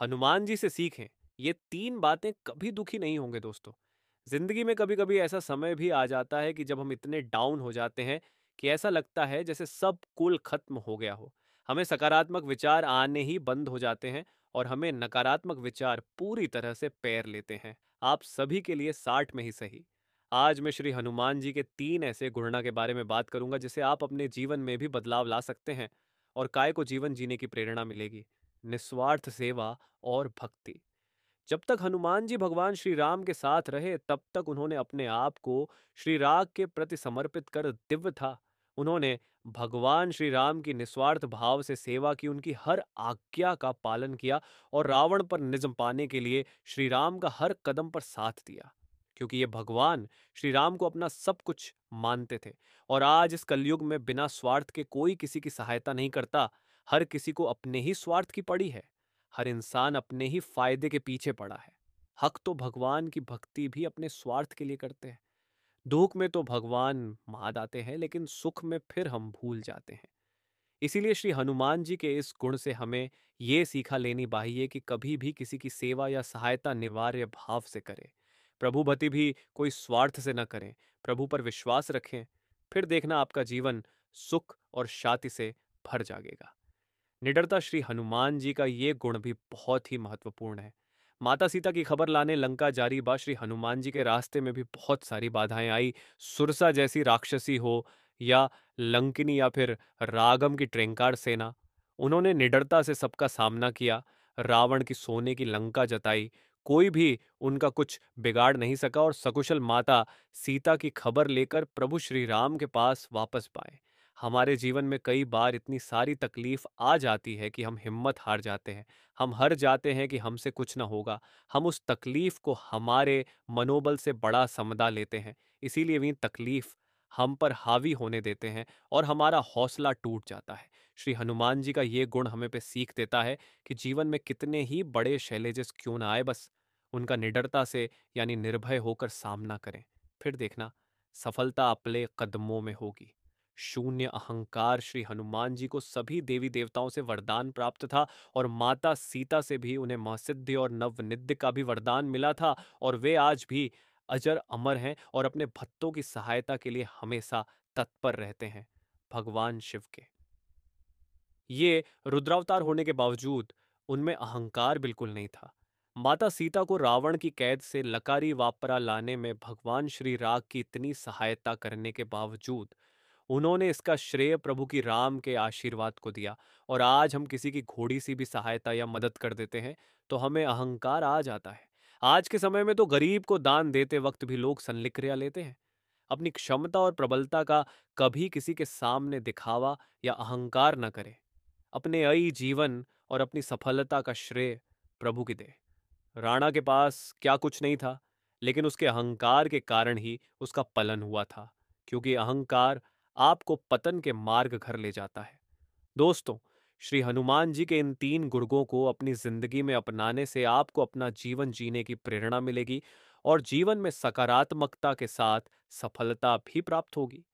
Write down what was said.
हनुमान जी से सीखें ये तीन बातें कभी दुखी नहीं होंगे दोस्तों जिंदगी में कभी कभी ऐसा समय भी आ जाता है कि जब हम इतने डाउन हो जाते हैं कि ऐसा लगता है जैसे सब कुल खत्म हो गया हो हमें सकारात्मक विचार आने ही बंद हो जाते हैं और हमें नकारात्मक विचार पूरी तरह से पैर लेते हैं आप सभी के लिए साठ में ही सही आज मैं श्री हनुमान जी के तीन ऐसे घुरणा के बारे में बात करूंगा जिसे आप अपने जीवन में भी बदलाव ला सकते हैं और काय को जीवन जीने की प्रेरणा मिलेगी निस्वार्थ सेवा और भक्ति जब तक हनुमान जी भगवान श्री राम के साथ रहे तब तक उन्होंने अपने आप को श्री राग के प्रति समर्पित कर दिव्य था उन्होंने भगवान श्री राम की निस्वार्थ भाव से सेवा की उनकी हर आज्ञा का पालन किया और रावण पर निजम पाने के लिए श्री राम का हर कदम पर साथ दिया क्योंकि ये भगवान श्री राम को अपना सब कुछ मानते थे और आज इस कलयुग में बिना स्वार्थ के कोई किसी की सहायता नहीं करता हर किसी को अपने ही स्वार्थ की पड़ी है हर इंसान अपने ही फायदे के पीछे पड़ा है हक तो भगवान की भक्ति भी अपने स्वार्थ के लिए करते हैं दुख में तो भगवान माद आते हैं लेकिन सुख में फिर हम भूल जाते हैं इसीलिए श्री हनुमान जी के इस गुण से हमें ये सीखा लेनी चाहिए कि कभी भी किसी की सेवा या सहायता निवार्य भाव से करें भति भी कोई स्वार्थ से न करें प्रभु पर विश्वास रखें फिर देखना आपका जीवन सुख और शांति से भर जागेगा निडरता श्री हनुमान जी का ये गुण भी बहुत ही महत्वपूर्ण है माता सीता की खबर लाने लंका जारी बा श्री हनुमान जी के रास्ते में भी बहुत सारी बाधाएं आई सुरसा जैसी राक्षसी हो या लंकिनी या फिर रागम की ट्रेंकार सेना उन्होंने निडरता से सबका सामना किया रावण की सोने की लंका जताई कोई भी उनका कुछ बिगाड़ नहीं सका और सकुशल माता सीता की खबर लेकर प्रभु श्री राम के पास वापस पाए हमारे जीवन में कई बार इतनी सारी तकलीफ आ जाती है कि हम हिम्मत हार जाते हैं हम हर जाते हैं कि हमसे कुछ ना होगा हम उस तकलीफ को हमारे मनोबल से बड़ा समदा लेते हैं इसीलिए भी तकलीफ हम पर हावी होने देते हैं और हमारा हौसला टूट जाता है श्री हनुमान जी का ये गुण हमें पे सीख देता है कि जीवन में कितने ही बड़े शैलेजेस क्यों ना आए बस उनका निडरता से यानी निर्भय होकर सामना करें फिर देखना सफलता अपने कदमों में होगी शून्य अहंकार श्री हनुमान जी को सभी देवी देवताओं से वरदान प्राप्त था और माता सीता से भी उन्हें महसिद्धि और नवनिध्य का भी वरदान मिला था और वे आज भी अजर अमर हैं और अपने भक्तों की सहायता के लिए हमेशा तत्पर रहते हैं भगवान शिव के ये रुद्रावतार होने के बावजूद उनमें अहंकार बिल्कुल नहीं था माता सीता को रावण की कैद से लकारी वापरा लाने में भगवान श्री राग की इतनी सहायता करने के बावजूद उन्होंने इसका श्रेय प्रभु की राम के आशीर्वाद को दिया और आज हम किसी की घोड़ी सी भी सहायता या मदद कर देते हैं तो हमें अहंकार आ जाता है आज के समय में तो गरीब को दान देते वक्त भी लोग संलिक्रिया लेते हैं अपनी क्षमता और प्रबलता का कभी किसी के सामने दिखावा या अहंकार न करें अपने अई जीवन और अपनी सफलता का श्रेय प्रभु की दे राणा के पास क्या कुछ नहीं था लेकिन उसके अहंकार के कारण ही उसका पलन हुआ था क्योंकि अहंकार आपको पतन के मार्ग घर ले जाता है दोस्तों श्री हनुमान जी के इन तीन गुड़गों को अपनी जिंदगी में अपनाने से आपको अपना जीवन जीने की प्रेरणा मिलेगी और जीवन में सकारात्मकता के साथ सफलता भी प्राप्त होगी